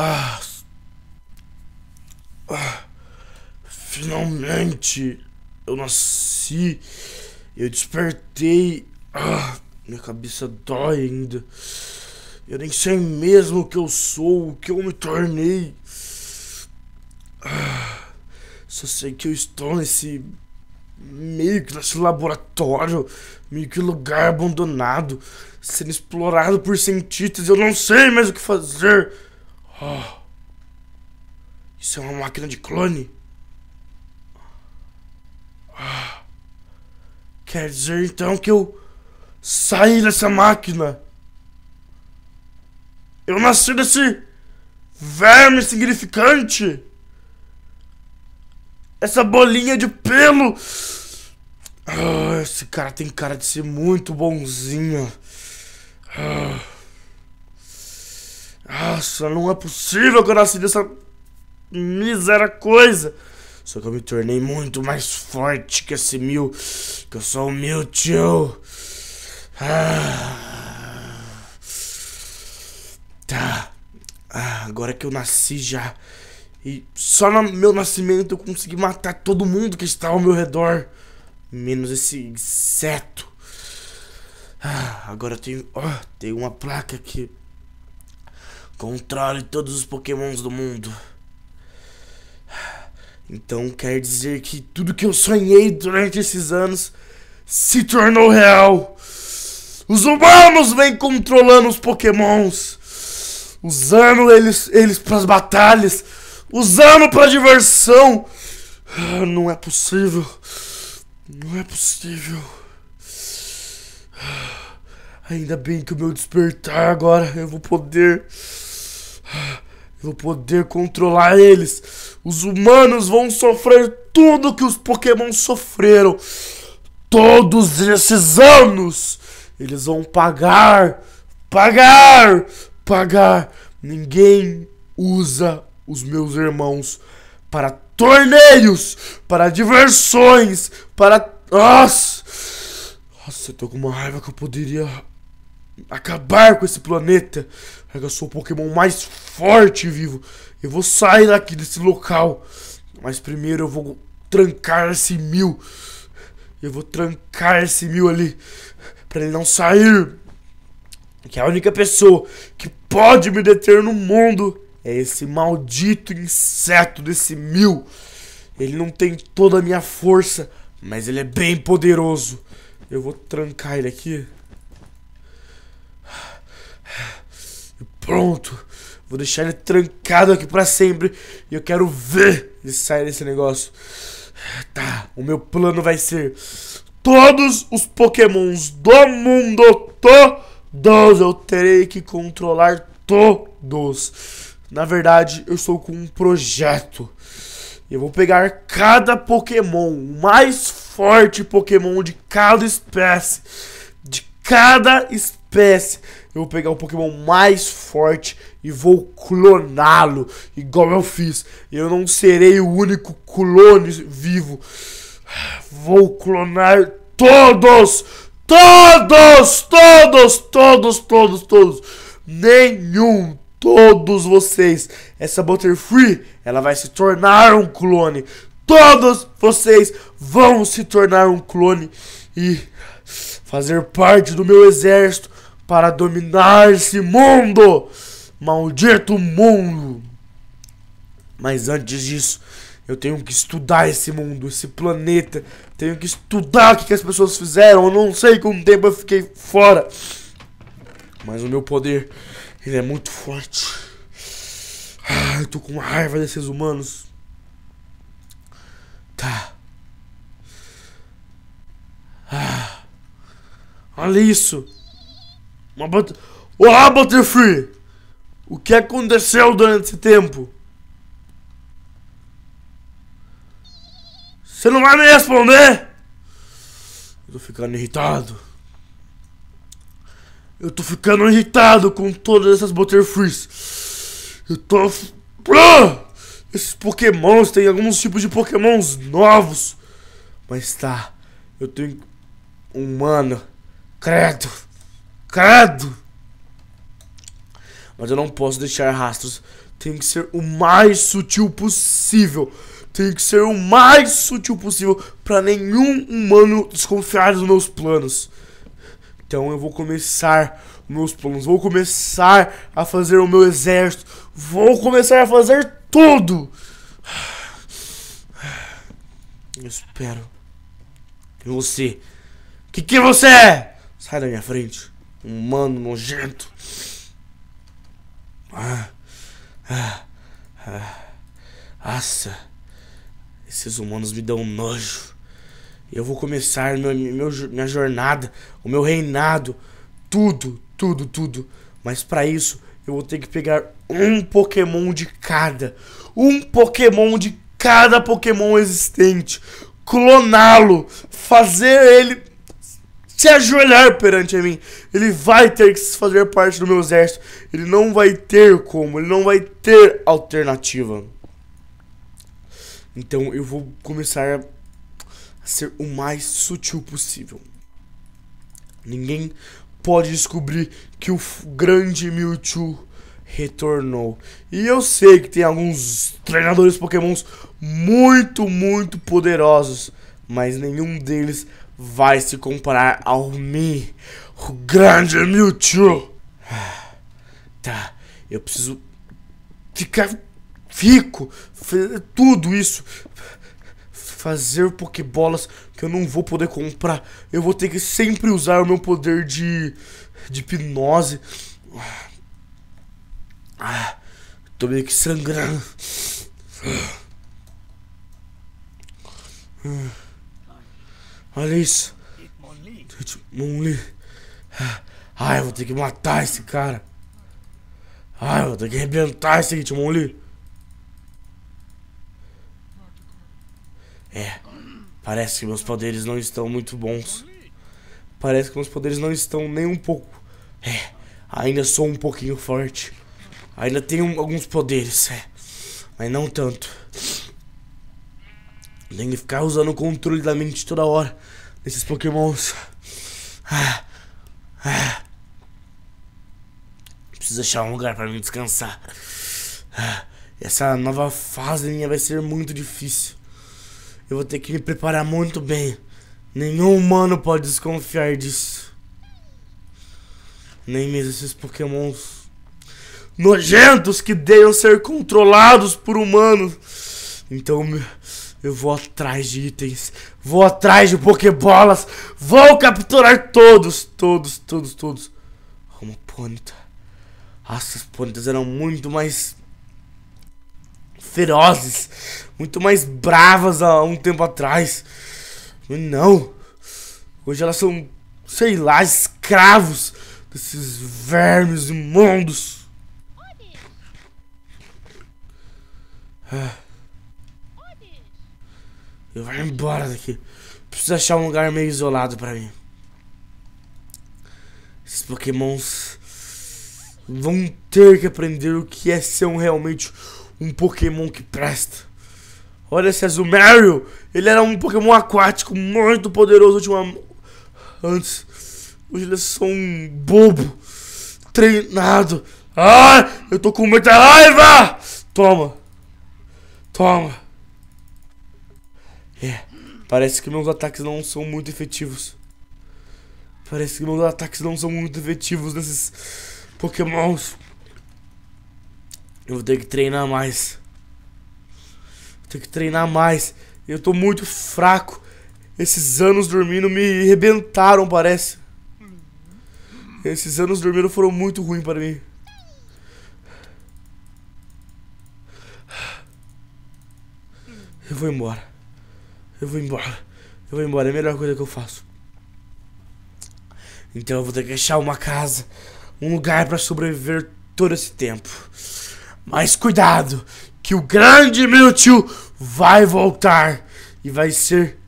Ah, ah, finalmente eu nasci, eu despertei. Ah, minha cabeça dói ainda. Eu nem sei mesmo o que eu sou, o que eu me tornei. Ah, só sei que eu estou nesse meio que nesse laboratório, meio que lugar abandonado, sendo explorado por cientistas. Eu não sei mais o que fazer. Oh, isso é uma máquina de clone? Oh, quer dizer então que eu saí dessa máquina? Eu nasci desse verme significante? Essa bolinha de pelo! Ah, esse cara tem cara de ser muito bonzinho. Ah. Nossa, não é possível que eu nasci dessa misera coisa. Só que eu me tornei muito mais forte que esse mil. Que eu sou o meu tio. Ah. Tá. Ah, agora que eu nasci já. E só no meu nascimento eu consegui matar todo mundo que estava ao meu redor. Menos esse inseto. Ah, agora eu tenho. oh, tem uma placa aqui. Controle todos os pokémons do mundo. Então quer dizer que tudo que eu sonhei durante esses anos se tornou real. Os humanos vêm controlando os pokémons. Usando eles, eles pras batalhas. Usando pra diversão. Ah, não é possível. Não é possível. Ah, ainda bem que o meu despertar agora eu vou poder eu vou poder controlar eles. Os humanos vão sofrer tudo que os Pokémon sofreram. Todos esses anos. Eles vão pagar. Pagar. Pagar. Ninguém usa os meus irmãos para torneios, para diversões, para. Nossa! Nossa, eu tô com uma raiva que eu poderia acabar com esse planeta. Eu sou o Pokémon mais forte vivo. Eu vou sair daqui desse local. Mas primeiro eu vou trancar esse mil. Eu vou trancar esse mil ali. Pra ele não sair. Que é a única pessoa que pode me deter no mundo é esse maldito inseto desse mil. Ele não tem toda a minha força, mas ele é bem poderoso. Eu vou trancar ele aqui. pronto. Vou deixar ele trancado aqui para sempre. E eu quero ver ele sair desse negócio. Tá, o meu plano vai ser todos os pokémons do mundo, todos eu terei que controlar todos. Na verdade, eu estou com um projeto. Eu vou pegar cada pokémon, o mais forte pokémon de cada espécie. De cada espécie eu vou pegar o Pokémon mais forte e vou cloná-lo, igual eu fiz. Eu não serei o único clone vivo. Vou clonar todos! Todos! Todos! Todos! Todos! Todos! Nenhum! Todos vocês! Essa Butterfree, ela vai se tornar um clone! Todos vocês vão se tornar um clone e fazer parte do meu exército para dominar esse mundo, maldito mundo. Mas antes disso, eu tenho que estudar esse mundo, esse planeta. Tenho que estudar o que, que as pessoas fizeram. Eu não sei quanto tempo eu fiquei fora. Mas o meu poder, ele é muito forte. Ah, eu tô com raiva desses humanos. Tá. Ah, olha isso. Uma but... Olá, Butterfree! O que aconteceu durante esse tempo? Você não vai me responder? Eu tô ficando irritado. Eu tô ficando irritado com todas essas Butterfrees. Eu tô... Ah! Esses pokémons, tem alguns tipos de pokémons novos. Mas tá, eu tenho... Humano. Credo. Credo! Mas eu não posso deixar rastros. Tem que ser o mais sutil possível. Tem que ser o mais sutil possível para nenhum humano desconfiar dos meus planos. Então eu vou começar meus planos. Vou começar a fazer o meu exército. Vou começar a fazer tudo. Eu espero. E você? O que, que você é? Sai da minha frente. Um humano nojento. Ah, ah, ah. Nossa, esses humanos me dão nojo. Eu vou começar meu, meu, minha jornada, o meu reinado, tudo, tudo, tudo. Mas para isso, eu vou ter que pegar um Pokémon de cada. Um Pokémon de cada Pokémon existente. Cloná-lo. Fazer ele se ajoelhar perante mim. Ele vai ter que fazer parte do meu exército. Ele não vai ter como, ele não vai ter alternativa. Então eu vou começar a ser o mais sutil possível. Ninguém pode descobrir que o grande Mewtwo retornou. E eu sei que tem alguns treinadores pokémons muito, muito poderosos, mas nenhum deles vai se comparar ao Mi, o grande Mewtwo. Tá, eu preciso ficar fico, tudo isso, fazer pokebolas que eu não vou poder comprar. Eu vou ter que sempre usar o meu poder de, de hipnose. Ah, tô meio que sangrando. Ah. Olha isso. Hitmonlee. Ai, eu vou ter que matar esse cara. Ai, eu vou ter que arrebentar esse Hitmonlee. É, parece que meus poderes não estão muito bons. Parece que meus poderes não estão nem um pouco. É, ainda sou um pouquinho forte. Ainda tenho alguns poderes, é. Mas não tanto. Tem que ficar usando o controle da mente toda hora. Nesses pokémons. Ah, ah. Preciso achar um lugar para mim descansar. Ah, essa nova fase minha vai ser muito difícil. Eu vou ter que me preparar muito bem. Nenhum humano pode desconfiar disso. Nem mesmo esses pokémons nojentos que devem ser controlados por humanos. Então, eu vou atrás de itens. Vou atrás de pokebolas. Vou capturar todos, todos, todos, todos. Uma pônita. Ah, essas pontas eram muito mais ferozes, muito mais bravas há um tempo atrás. Não. Hoje elas são, sei lá, escravos desses vermes imundos. Ah. Eu vou embora daqui. Preciso achar um lugar meio isolado pra mim. Esses pokémons vão ter que aprender o que é ser um, realmente um pokémon que presta. Olha esse Azumario. Ele era um pokémon aquático muito poderoso uma antes. Hoje ele é só um bobo. Treinado. Ah, eu tô com muita raiva. Toma. Toma. É, parece que meus ataques não são muito efetivos. Parece que meus ataques não são muito efetivos nesses pokémons. Eu vou ter que treinar mais. Vou ter que treinar mais. Eu tô muito fraco. Esses anos dormindo me rebentaram, parece. Esses anos dormindo foram muito ruins para mim. Eu vou embora. Eu vou embora. Eu vou embora, é a melhor coisa que eu faço. Então eu vou ter que achar uma casa, um lugar para sobreviver todo esse tempo. Mas cuidado, que o grande Mewtwo vai voltar e vai ser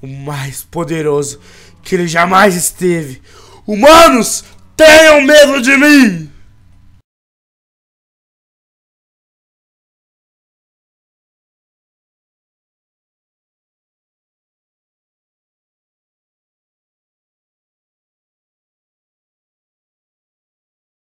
o mais poderoso que ele jamais esteve. Humanos, tenham medo de mim!